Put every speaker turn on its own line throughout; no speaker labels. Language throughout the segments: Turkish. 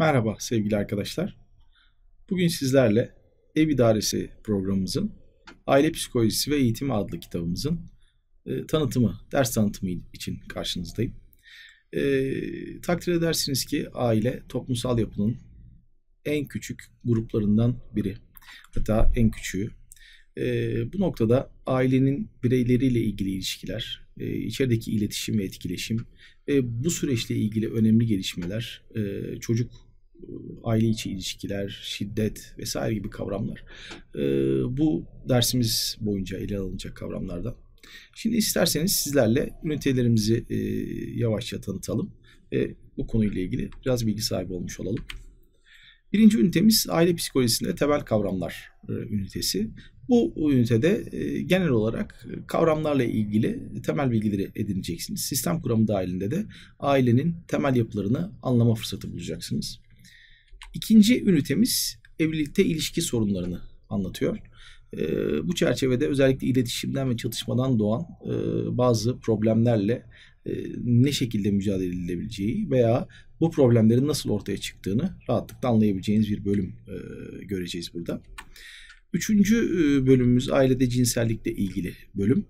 Merhaba sevgili arkadaşlar. Bugün sizlerle Ev İdaresi programımızın Aile Psikolojisi ve Eğitimi adlı kitabımızın e, tanıtımı, ders tanıtımı için karşınızdayım. E, takdir edersiniz ki aile toplumsal yapının en küçük gruplarından biri. Hatta en küçüğü. E, bu noktada ailenin bireyleriyle ilgili ilişkiler, e, içerideki iletişim ve etkileşim ve bu süreçle ilgili önemli gelişmeler e, çocuk aile içi ilişkiler, şiddet vesaire gibi kavramlar. Ee, bu dersimiz boyunca ele alınacak kavramlardan. Şimdi isterseniz sizlerle ünitelerimizi e, yavaşça tanıtalım ve bu konuyla ilgili biraz bilgi sahibi olmuş olalım. Birinci ünitemiz aile psikolojisinde temel kavramlar e, ünitesi. Bu ünitede e, genel olarak kavramlarla ilgili temel bilgileri edineceksiniz. Sistem kuramı dahilinde de ailenin temel yapılarını anlama fırsatı bulacaksınız. İkinci ünitemiz evlilikte ilişki sorunlarını anlatıyor. E, bu çerçevede özellikle iletişimden ve çatışmadan doğan e, bazı problemlerle e, ne şekilde mücadele edilebileceği veya bu problemlerin nasıl ortaya çıktığını rahatlıkla anlayabileceğiniz bir bölüm e, göreceğiz burada. Üçüncü e, bölümümüz ailede cinsellikle ilgili bölüm.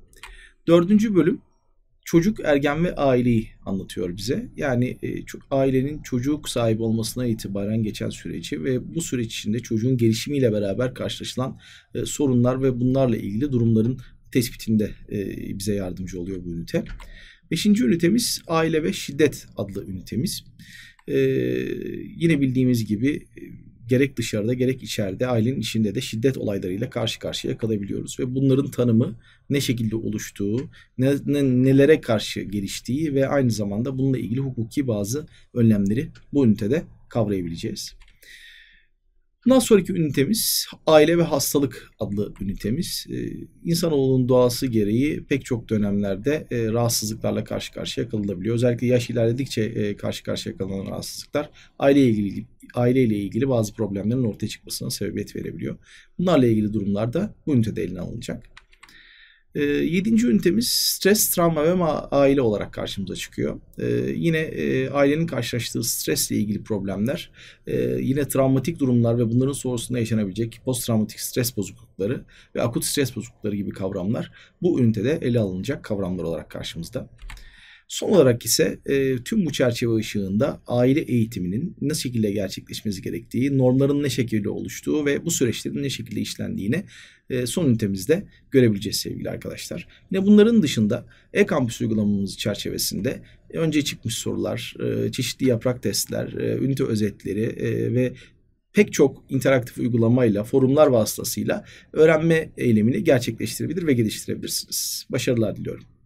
Dördüncü bölüm çocuk, ergen ve aileyi anlatıyor bize. Yani e, çok, ailenin çocuk sahibi olmasına itibaren geçen süreci ve bu süreç içinde çocuğun gelişimiyle beraber karşılaşılan e, sorunlar ve bunlarla ilgili durumların tespitinde e, bize yardımcı oluyor bu ünite. Beşinci ünitemiz aile ve şiddet adlı ünitemiz. Ee, yine bildiğimiz gibi gerek dışarıda gerek içeride ailenin içinde de şiddet olaylarıyla karşı karşıya kalabiliyoruz. Ve bunların tanımı ne şekilde oluştuğu, ne, ne, nelere karşı geliştiği ve aynı zamanda bununla ilgili hukuki bazı önlemleri bu ünitede kavrayabileceğiz. Bundan sonraki ünitemiz aile ve hastalık adlı ünitemiz. Ee, insanoğlunun doğası gereği pek çok dönemlerde e, rahatsızlıklarla karşı karşıya kalınabiliyor. Özellikle yaş ilerledikçe e, karşı karşıya kalınan rahatsızlıklar aile ilgili aileyle ilgili bazı problemlerin ortaya çıkmasına sebebiyet verebiliyor. Bunlarla ilgili durumlarda bu ünitede eline alınacak. E, yedinci ünitemiz stres, travma ve aile olarak karşımıza çıkıyor. E, yine e, ailenin karşılaştığı stresle ilgili problemler, e, yine travmatik durumlar ve bunların sonrasında yaşanabilecek posttravmatik stres bozuklukları ve akut stres bozuklukları gibi kavramlar bu ünitede ele alınacak kavramlar olarak karşımızda. Son olarak ise e, tüm bu çerçeve ışığında aile eğitiminin ne şekilde gerçekleşmesi gerektiği, normların ne şekilde oluştuğu ve bu süreçlerin ne şekilde işlendiğini e, son ünitemizde görebileceğiz sevgili arkadaşlar. Yine bunların dışında e-kampüs uygulamamız çerçevesinde önce çıkmış sorular, e, çeşitli yaprak testler, e, ünite özetleri e, ve pek çok interaktif uygulamayla, forumlar vasıtasıyla öğrenme eylemini gerçekleştirebilir ve geliştirebilirsiniz. Başarılar diliyorum.